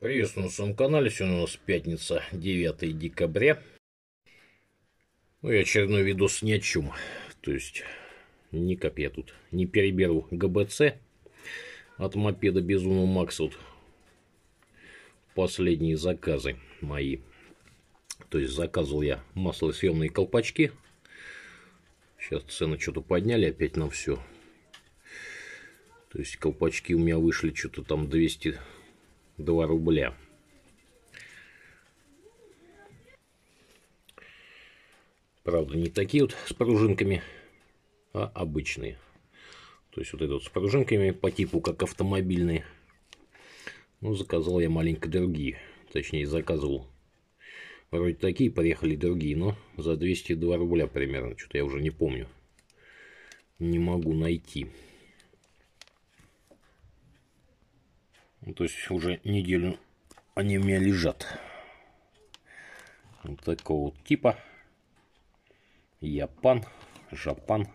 Приветствую на своем канале. Сегодня у нас пятница, 9 декабря. Ну и очередной видос ни о чем. То есть, никак я тут не переберу ГБЦ от мопеда Безумного Макса. Вот последние заказы мои. То есть, заказывал я маслосъемные колпачки. Сейчас цены что-то подняли опять на все. То есть, колпачки у меня вышли что-то там 200 2 рубля. Правда, не такие вот с пружинками, а обычные. То есть вот этот вот с пружинками по типу как автомобильные. Ну, заказал я маленько другие. Точнее, заказывал. Вроде такие, приехали другие, но за 202 рубля примерно. Что-то я уже не помню. Не могу найти. Ну, то есть уже неделю они у меня лежат. Вот такого вот типа. Япан, Жапан.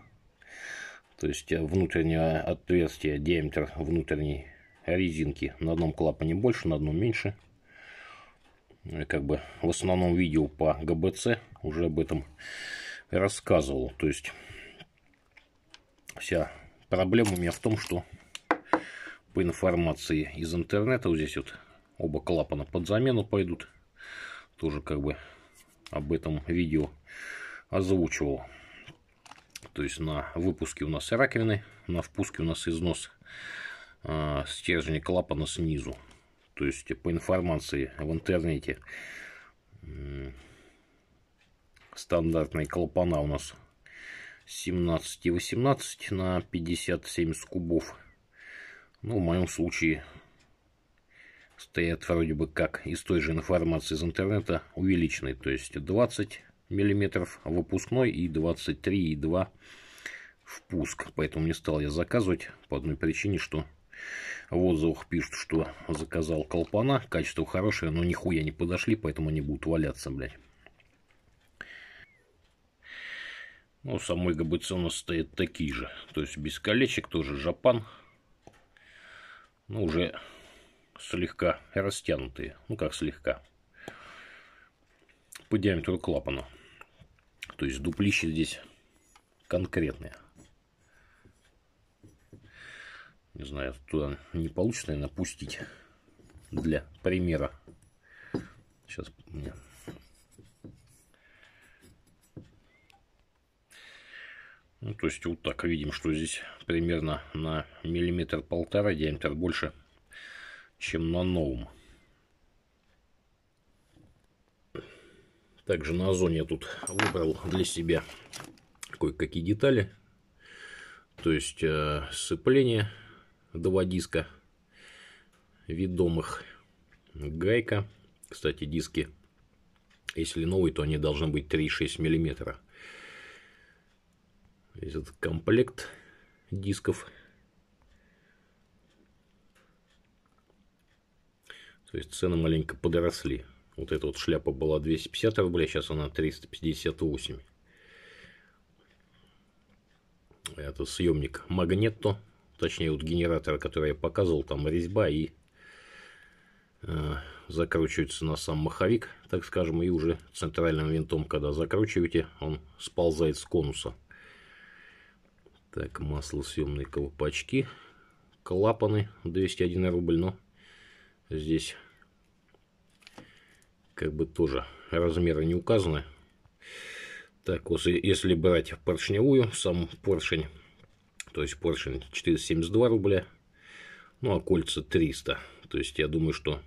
То есть внутреннее отверстие, диаметр внутренней резинки на одном клапане больше, на одном меньше. Ну, и как бы в основном видео по ГБЦ уже об этом рассказывал. То есть вся проблема у меня в том, что по информации из интернета. Вот здесь вот оба клапана под замену пойдут. Тоже как бы об этом видео озвучивал. То есть на выпуске у нас раковины, на впуске у нас износ э, стержня клапана снизу. То есть по информации в интернете э, стандартные клапана у нас 17 и 18 на 57 с кубов ну, в моем случае стоят вроде бы как из той же информации из интернета увеличенные, то есть 20 мм выпускной и 23,2 впуск. Поэтому не стал я заказывать по одной причине, что в отзывах пишут, что заказал колпана, качество хорошее, но нихуя не подошли, поэтому они будут валяться, блядь. Ну, самой ГБЦ у нас стоят такие же, то есть без колечек, тоже жапан, ну, уже слегка растянутые. Ну, как слегка. По диаметру клапана. То есть дуплище здесь конкретные. Не знаю, туда не получится, напустить для примера. Сейчас у меня Ну, то есть вот так видим, что здесь примерно на миллиметр-полтора диаметр больше, чем на новом. Также на зоне я тут выбрал для себя кое-какие детали. То есть э, сцепление, два диска ведомых, гайка. Кстати, диски, если новые, то они должны быть 3,6 миллиметра. Здесь этот комплект дисков. То есть цены маленько подросли. Вот эта вот шляпа была 250 рублей, сейчас она 358. Это съемник Магнетто, точнее вот генератор, который я показывал, там резьба и э, закручивается на сам маховик, так скажем, и уже центральным винтом, когда закручиваете, он сползает с конуса. Так, масло съемные колпачки. Клапаны 201 рубль, но здесь как бы тоже размеры не указаны. Так, вот если брать поршневую, сам поршень, то есть поршень 472 рубля, ну а кольца 300. То есть я думаю, что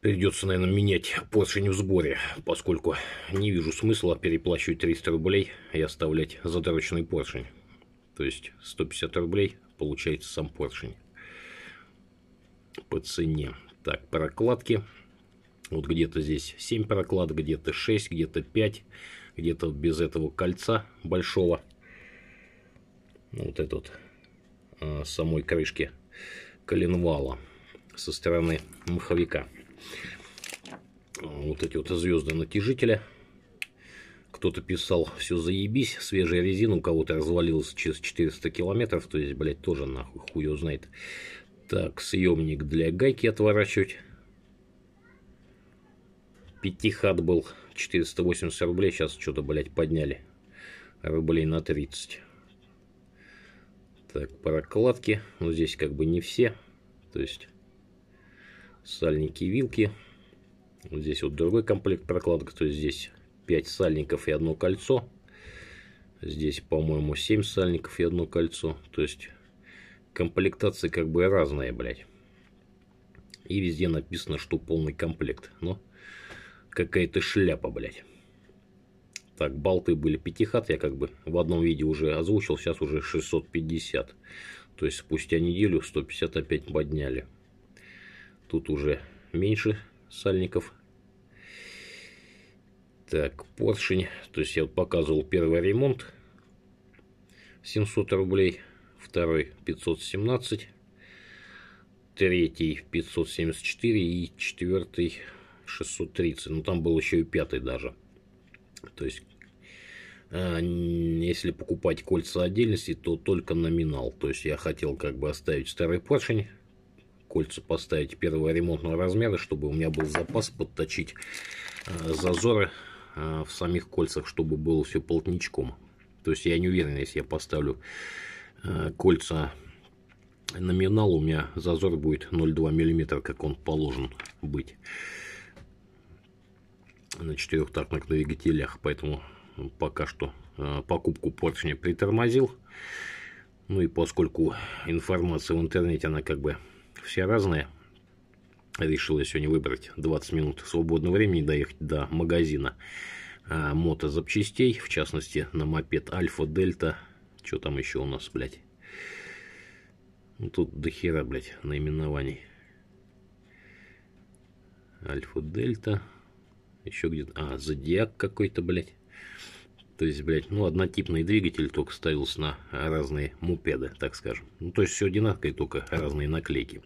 Придется, наверное, менять поршень в сборе, поскольку не вижу смысла переплачивать 300 рублей и оставлять задроченный поршень. То есть 150 рублей получается сам поршень по цене. Так, прокладки. Вот где-то здесь 7 прокладок, где-то 6, где-то 5, где-то без этого кольца большого. Вот этот а, самой крышки коленвала со стороны маховика. Вот эти вот звезды натяжителя. Кто-то писал, все заебись, свежая резина у кого-то развалилась через 400 километров, то есть, блядь, тоже нахуй хуй знает. Так, съемник для гайки отворачивать. Пятихат был 480 рублей, сейчас что-то, блядь, подняли. Рублей на 30. Так, прокладки, но ну, здесь как бы не все, то есть сальники и вилки. Вот здесь вот другой комплект прокладок, то есть здесь 5 сальников и одно кольцо. Здесь, по-моему, 7 сальников и одно кольцо. То есть комплектации как бы разные, блядь. И везде написано, что полный комплект. Но какая-то шляпа, блядь. Так, болты были пятихат, я как бы в одном видео уже озвучил, сейчас уже 650. То есть спустя неделю 150 опять подняли. Тут уже меньше сальников. Так, поршень. То есть я показывал первый ремонт. 700 рублей. Второй 517. Третий 574. И четвертый 630. Ну там был еще и пятый даже. То есть а, если покупать кольца отдельности, то только номинал. То есть я хотел как бы оставить старый поршень кольца поставить первого ремонтного размера, чтобы у меня был запас подточить э, зазоры э, в самих кольцах, чтобы было все полтничком. То есть я не уверен, если я поставлю э, кольца номинал, у меня зазор будет 0,2 мм, как он положен быть на четырехтактных двигателях. Поэтому пока что покупку поршня притормозил. Ну и поскольку информация в интернете, она как бы все разные. Решил я сегодня выбрать 20 минут свободного времени, доехать до магазина а, мотозапчастей, в частности, на мопед Альфа, Дельта, что там еще у нас, блядь. Ну, тут до хера, блядь, наименований. Альфа, Дельта, еще где-то, а, Зодиак какой-то, блядь. То есть, блядь, ну, однотипный двигатель только ставился на разные мопеды, так скажем. Ну, то есть, все одинаковые, только разные наклейки.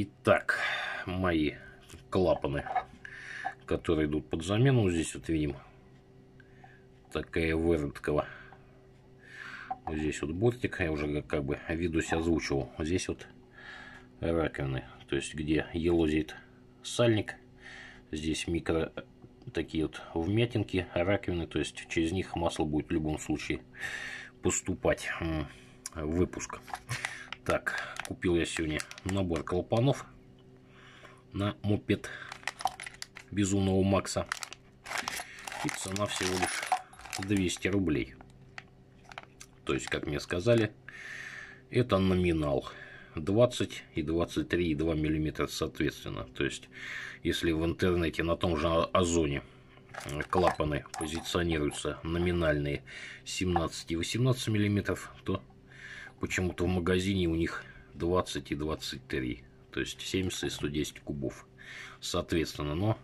Итак, мои клапаны, которые идут под замену. Здесь вот видим такая выродкова. Здесь вот бортик, я уже как бы видусь озвучивал. Здесь вот раковины, то есть где елозит сальник. Здесь микро такие вот вмятинки, раковины, то есть через них масло будет в любом случае поступать выпуск. Так, купил я сегодня набор клапанов на мопед Безумного Макса. И цена всего лишь 200 рублей. То есть, как мне сказали, это номинал 20 и 23,2 миллиметра соответственно. То есть, если в интернете на том же Озоне клапаны позиционируются номинальные 17 и 18 миллиметров, то Почему-то в магазине у них 20 и 23, то есть 70 и 110 кубов. Соответственно, но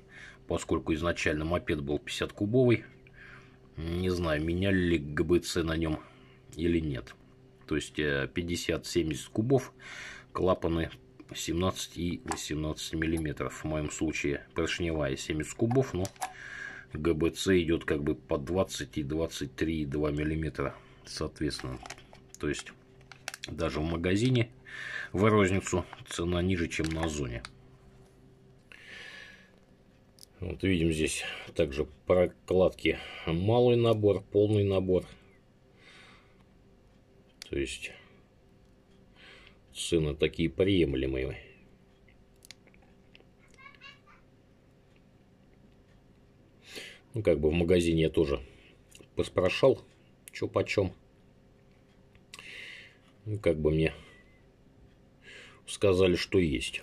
поскольку изначально мопед был 50-кубовый, не знаю, меняли ли ГБЦ на нем или нет. То есть 50-70 э, кубов, клапаны 17 и 18 миллиметров. В моем случае поршневая 70 кубов, но ГБЦ идет как бы по 20 и 23,2 миллиметра соответственно. То есть даже в магазине в розницу цена ниже, чем на зоне. Вот видим здесь также прокладки малый набор, полный набор. То есть цены такие приемлемые. Ну, как бы в магазине я тоже поспрашал, что почем. Ну, как бы мне сказали, что есть.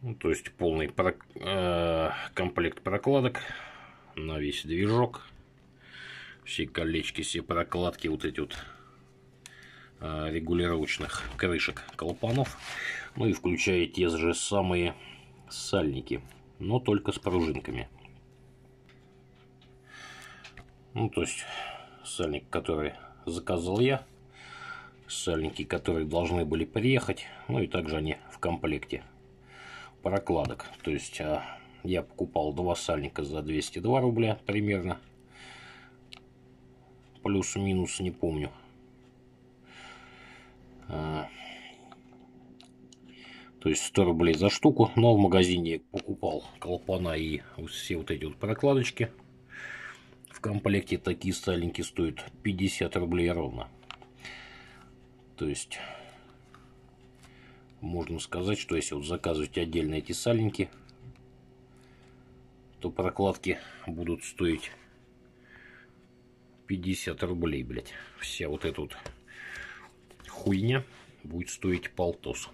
Ну, то есть полный про... э... комплект прокладок на весь движок. Все колечки, все прокладки, вот эти вот э... регулировочных крышек колпанов. Ну и включая те же самые сальники, но только с пружинками. Ну, то есть сальник, который заказал я. Сальники, которые должны были приехать. Ну и также они в комплекте прокладок. То есть а, я покупал два сальника за 202 рубля примерно. Плюс-минус, не помню. А, то есть 100 рублей за штуку. Но в магазине покупал колпана и все вот эти вот прокладочки комплекте такие сталеньки стоят 50 рублей ровно. То есть, можно сказать, что если вот заказывать отдельно эти сальники, то прокладки будут стоить 50 рублей, блядь. Вся вот эта вот хуйня будет стоить полтос.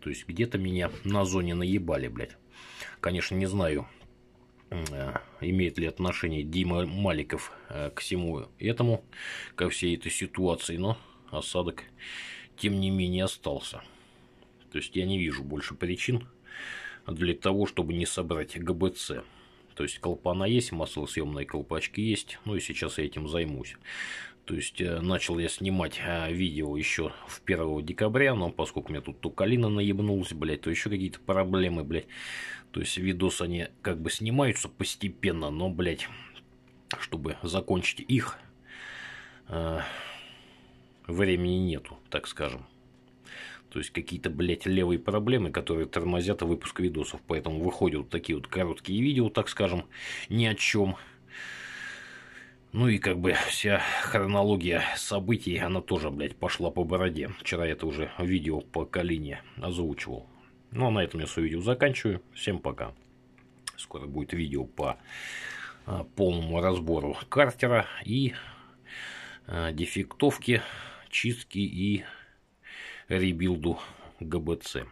То есть, где-то меня на зоне наебали, блядь. Конечно, не знаю, Э, имеет ли отношение Дима Маликов э, к всему этому, ко всей этой ситуации, но осадок, тем не менее, остался. То есть я не вижу больше причин для того, чтобы не собрать ГБЦ. То есть колпана есть, маслосъемные колпачки есть, ну и сейчас я этим займусь. То есть э, начал я снимать а, видео еще в 1 декабря, но поскольку у меня тут то Калина наебнулась, блядь, то еще какие-то проблемы, блядь. То есть видосы они как бы снимаются постепенно, но, блядь, чтобы закончить их, э, времени нету, так скажем. То есть какие-то, блядь, левые проблемы, которые тормозят выпуск видосов. Поэтому выходят вот такие вот короткие видео, так скажем, ни о чем. Ну и как бы вся хронология событий, она тоже, блядь, пошла по бороде. Вчера я это уже видео по Калине озвучивал. Ну а на этом я свое видео заканчиваю. Всем пока. Скоро будет видео по а, полному разбору картера и а, дефектовке чистки и ребилду ГБЦ.